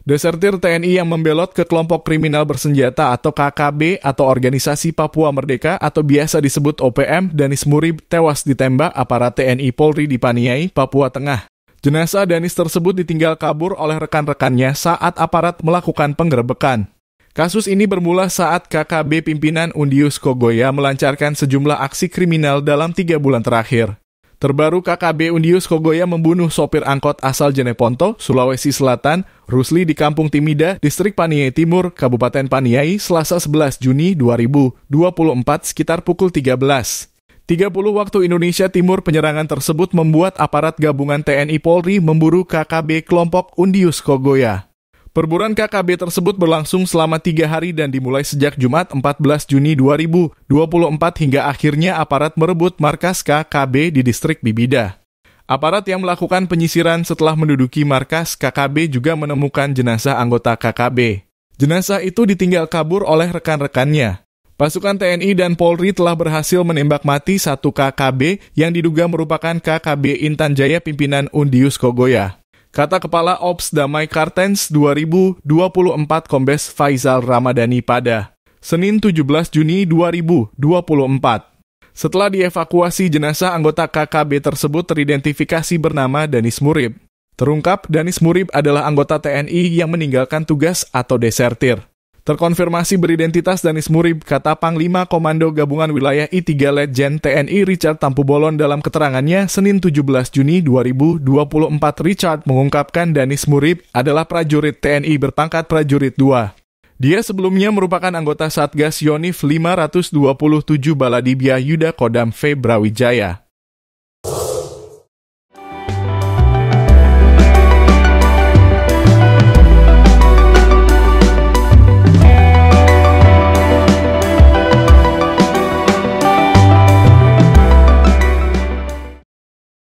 Desertir TNI yang membelot ke kelompok kriminal bersenjata atau KKB atau Organisasi Papua Merdeka atau biasa disebut OPM Danis Murib tewas ditembak aparat TNI Polri di Paniai, Papua Tengah. Jenazah Danis tersebut ditinggal kabur oleh rekan-rekannya saat aparat melakukan penggerebekan. Kasus ini bermula saat KKB pimpinan Undius Kogoya melancarkan sejumlah aksi kriminal dalam tiga bulan terakhir. Terbaru KKB Undius Kogoya membunuh sopir angkot asal Jeneponto, Sulawesi Selatan, Rusli di Kampung Timida, Distrik Paniai Timur, Kabupaten Paniai, Selasa 11 Juni 2024 sekitar pukul 13. 30 waktu Indonesia Timur penyerangan tersebut membuat aparat gabungan TNI Polri memburu KKB kelompok Undius Kogoya. Perburuan KKB tersebut berlangsung selama tiga hari dan dimulai sejak Jumat 14 Juni 2024 hingga akhirnya aparat merebut markas KKB di distrik Bibida. Aparat yang melakukan penyisiran setelah menduduki markas KKB juga menemukan jenazah anggota KKB. Jenazah itu ditinggal kabur oleh rekan-rekannya. Pasukan TNI dan Polri telah berhasil menembak mati satu KKB yang diduga merupakan KKB Intan Jaya pimpinan Undius Kogoya. Kata Kepala Ops Damai Kartens 2024 Kombes Faizal Ramadhani pada Senin 17 Juni 2024. Setelah dievakuasi jenazah anggota KKB tersebut teridentifikasi bernama Danis Murib. Terungkap, Danis Murib adalah anggota TNI yang meninggalkan tugas atau desertir. Terkonfirmasi beridentitas Danis Murib, kata Panglima Komando Gabungan Wilayah I3 Letjen TNI Richard Tampubolon dalam keterangannya Senin 17 Juni 2024 Richard mengungkapkan Danis Murib adalah prajurit TNI berpangkat prajurit 2. Dia sebelumnya merupakan anggota Satgas Yonif 527 Baladibia Yuda Kodam V Brawijaya.